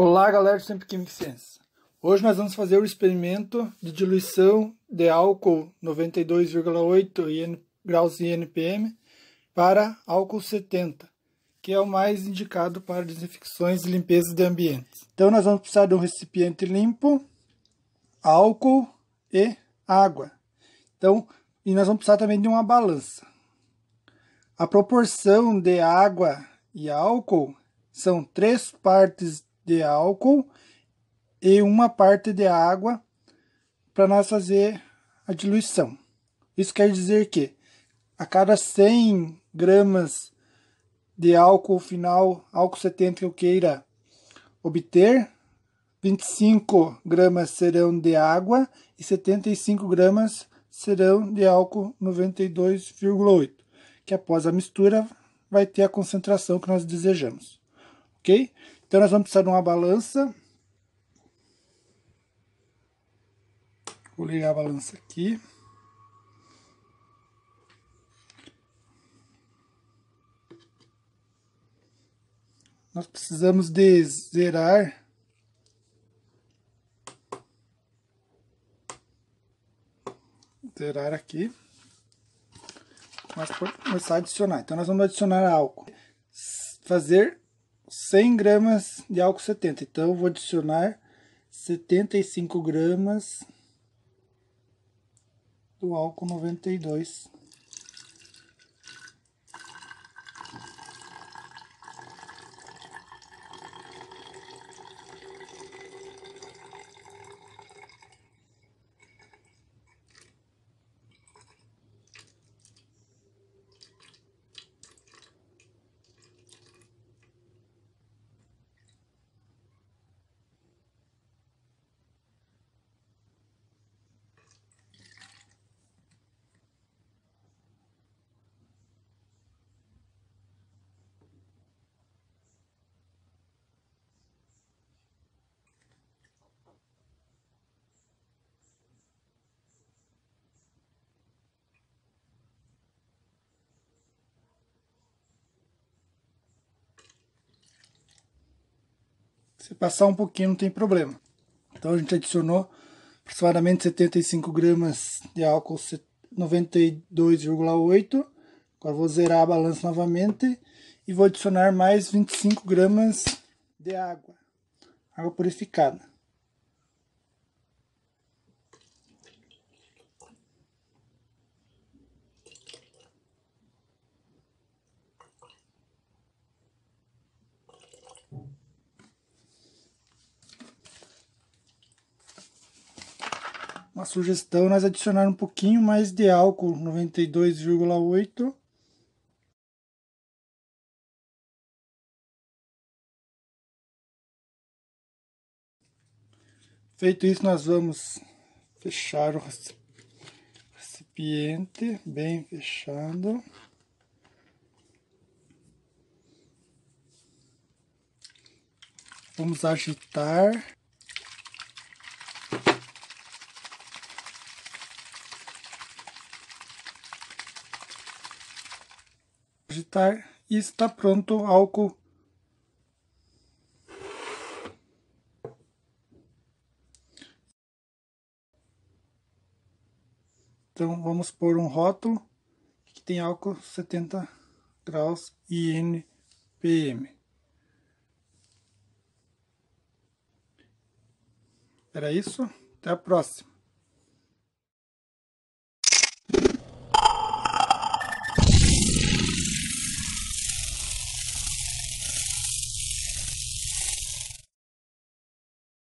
Olá galera do Sempre Química e Ciência. Hoje nós vamos fazer o experimento de diluição de álcool 92,8 graus em NPM para álcool 70, que é o mais indicado para desinfecções e limpeza de ambientes. Então nós vamos precisar de um recipiente limpo, álcool e água. Então, e nós vamos precisar também de uma balança. A proporção de água e álcool são três partes de álcool e uma parte de água para nós fazer a diluição. Isso quer dizer que a cada 100 gramas de álcool final, álcool 70 que eu queira obter, 25 gramas serão de água e 75 gramas serão de álcool 92,8, que após a mistura vai ter a concentração que nós desejamos, ok? Então nós vamos precisar de uma balança. Vou ligar a balança aqui. Nós precisamos de zerar zerar aqui. Mas começar a adicionar. Então nós vamos adicionar álcool. Fazer 100 gramas de álcool 70. Então, vou adicionar 75 gramas do álcool 92. Se passar um pouquinho não tem problema. Então a gente adicionou aproximadamente 75 gramas de álcool 92,8. Agora vou zerar a balança novamente e vou adicionar mais 25 gramas de água, água purificada. uma sugestão nós adicionar um pouquinho mais de álcool, 92,8. Feito isso, nós vamos fechar o recipiente bem fechando. Vamos agitar. agitar e está pronto o álcool. Então vamos pôr um rótulo que tem álcool 70 graus INPM. Era isso, até a próxima.